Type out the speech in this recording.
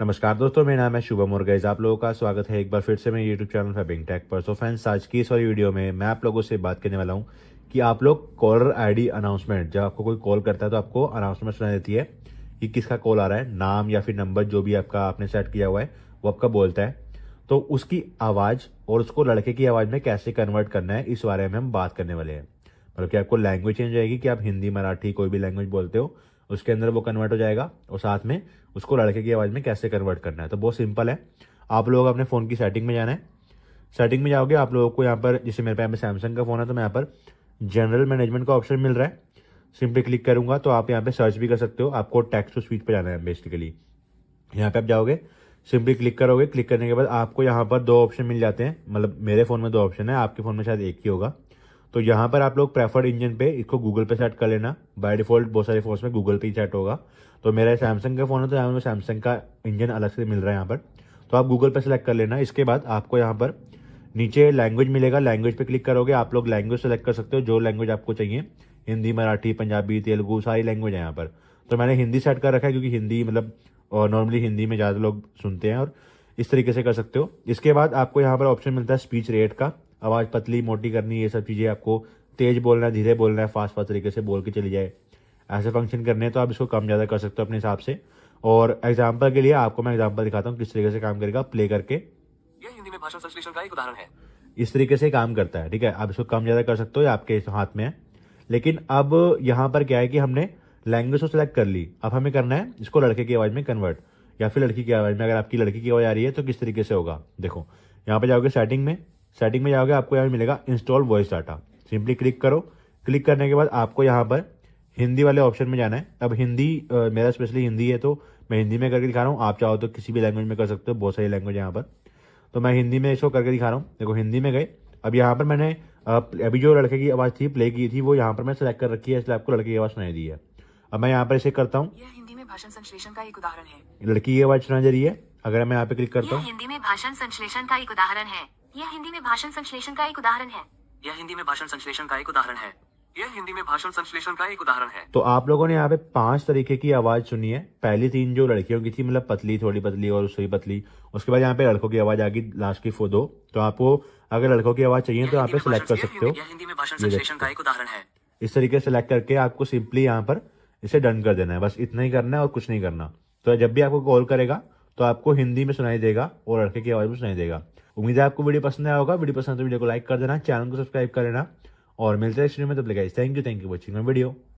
नमस्कार दोस्तों मेरा नाम है शुभम और गैज आप लोगों का स्वागत है एक बार फिर से मेरे यूट्यूब चैनल फेबिंग टेक पर सो फ्रेंड्स आज की इस वाली वीडियो में मैं आप लोगों से बात करने वाला हूं कि आप लोग कॉलर आईडी अनाउंसमेंट जब आपको कोई कॉल करता है तो आपको अनाउंसमेंट सुना देती है कि किसका कॉल आ रहा है नाम या फिर नंबर जो भी आपका आपने सेट किया हुआ है वो आपका बोलता है तो उसकी आवाज़ और उसको लड़के की आवाज़ में कैसे कन्वर्ट करना है इस बारे में हम बात करने वाले हैं मतलब कि आपको लैंग्वेज चेंज आएगी कि आप हिंदी मराठी कोई भी लैंग्वेज बोलते हो उसके अंदर वो कन्वर्ट हो जाएगा और साथ में उसको लड़के की आवाज़ में कैसे कन्वर्ट करना है तो बहुत सिंपल है आप लोग अपने फ़ोन की सेटिंग में जाना है सेटिंग में जाओगे आप लोगों को यहाँ पर जैसे मेरे पास सैमसंग का फ़ोन है तो मैं यहाँ पर जनरल मैनेजमेंट का ऑप्शन मिल रहा है सिंपली क्लिक करूंगा तो आप यहाँ पे सर्च भी कर सकते हो आपको टैक्स टू स्पीच पे जाना है बेसिकली यहाँ पे आप जाओगे सिंपली क्लिक करोगे क्लिक करने के बाद आपको यहाँ पर दो ऑप्शन मिल जाते हैं मतलब मेरे फ़ोन में दो ऑप्शन है आपके फ़ोन में शायद एक ही होगा तो यहाँ पर आप लोग प्रेफर्ड इंजन पे इसको गूगल पे सेट कर लेना बाय डिफॉल्ट बहुत सारे फोन में गूगल पे ही सेट होगा तो मेरा सैमसंग का फ़ोन है तो यहाँ पर सैमसंग का इंजन अलग से मिल रहा है यहाँ पर तो आप गूगल पे सेलेक्ट कर लेना इसके बाद आपको यहाँ पर नीचे लैंग्वेज मिलेगा लैंग्वेज पे क्लिक करोगे आप लोग लैंग्वेज सेलेक्ट कर सकते हो जो लैंग्वेज आपको चाहिए हिंदी मराठी पंजाबी तेलुगु सारी लैंग्वेज है यहाँ पर तो मैंने हिंदी सेट कर रखा है क्योंकि हिंदी मतलब नॉर्मली हिंदी में ज़्यादा लोग सुनते हैं और इस तरीके से कर सकते हो इसके बाद आपको यहाँ पर ऑप्शन मिलता है स्पीच रेट का आवाज़ पतली मोटी करनी ये सब चीज़ें आपको तेज़ बोलना है धीरे बोलना है फास्ट फास्ट तरीके से बोल के चली जाए ऐसे फंक्शन करने हैं तो आप इसको कम ज़्यादा कर सकते हो अपने हिसाब से और एग्जाम्पल के लिए आपको मैं एग्जाम्पल दिखाता हूँ किस तरीके से काम करेगा प्ले करके ये हिंदी में भाषा संश्लेषण का एक उदाहरण है इस तरीके से काम करता है ठीक है आप इसको कम ज़्यादा कर सकते हो या आपके हाथ में है लेकिन अब यहाँ पर क्या है कि हमने लैंग्वेज को सिलेक्ट कर ली अब हमें करना है इसको लड़के की आवाज़ में कन्वर्ट या फिर लड़की की आवाज़ में अगर आपकी लड़की की आवाज़ आ रही है तो किस तरीके से होगा देखो यहाँ पर जाओगे सेटिंग में सेटिंग में जाओगे आपको यहाँ मिलेगा install voice data simply click करो क्लिक करने के बाद आपको यहाँ पर हिंदी वाले ऑप्शन में जाना है अब हिंदी आ, मेरा स्पेशली हिंदी है तो मैं हिंदी में करके दिखा रहा हूँ आप चाहो तो किसी भी लैंग्वेज में कर सकते हो बहुत सारी लैंग्वेज यहाँ पर तो मैं हिंदी में इसको करके दिखा रहा हूँ देखो हिंदी में गए अब यहाँ पर मैंने अभी जो लड़के की आवाज़ थी प्ले की थी वो यहाँ पर मैं सेलेक्ट कर रखी है इसलिए आपको लड़के की आवाज़ सुनाई दी है अब मैं यहाँ पर इसे करता हूँ हिंदी में भाषण संश्लेषण का एक उदाहरण है लड़की की आवाज़ सुनाई जा रही है अगर मैं यहाँ पे क्लिक करता हूँ हिंदी में भाषण संश्लेषण का एक उदाहरण है यह हिंदी में भाषण संश्लेषण का एक उदाहरण है यह हिंदी में भाषण संश्लेषण का एक उदाहरण है यह हिंदी में भाषण संश्लेषण का एक उदाहरण है तो आप लोगों ने यहाँ पे पांच तरीके की आवाज सुनी है पहली तीन जो लड़कियों की थी मतलब पतली थोड़ी पतली और उसकी पतली उसके बाद यहाँ पे लड़कों की आवाज आ गई लास्ट की दो तो आपको अगर लड़कों की आवाज चाहिए तो यहाँ पे सिलेक्ट कर सकते हो हिंदी में भाषण संश्लेषण का एक उदाहरण है इस तरीके से सिलेक्ट करके आपको सिंपली यहाँ पर इसे डन कर देना है बस इतना ही करना है और कुछ नहीं करना तो जब भी आपको कॉल करेगा तो आपको हिंदी में सुनाई देगा और लड़के की आवाज में सुनाई देगा उम्मीद है आपको वीडियो पसंद आया होगा वीडियो पसंद तो वीडियो को लाइक कर देना चैनल को सब्सक्राइब कर लेना और मिलते हैं स्ट्रीम में तब लगाइए thank you thank you watching video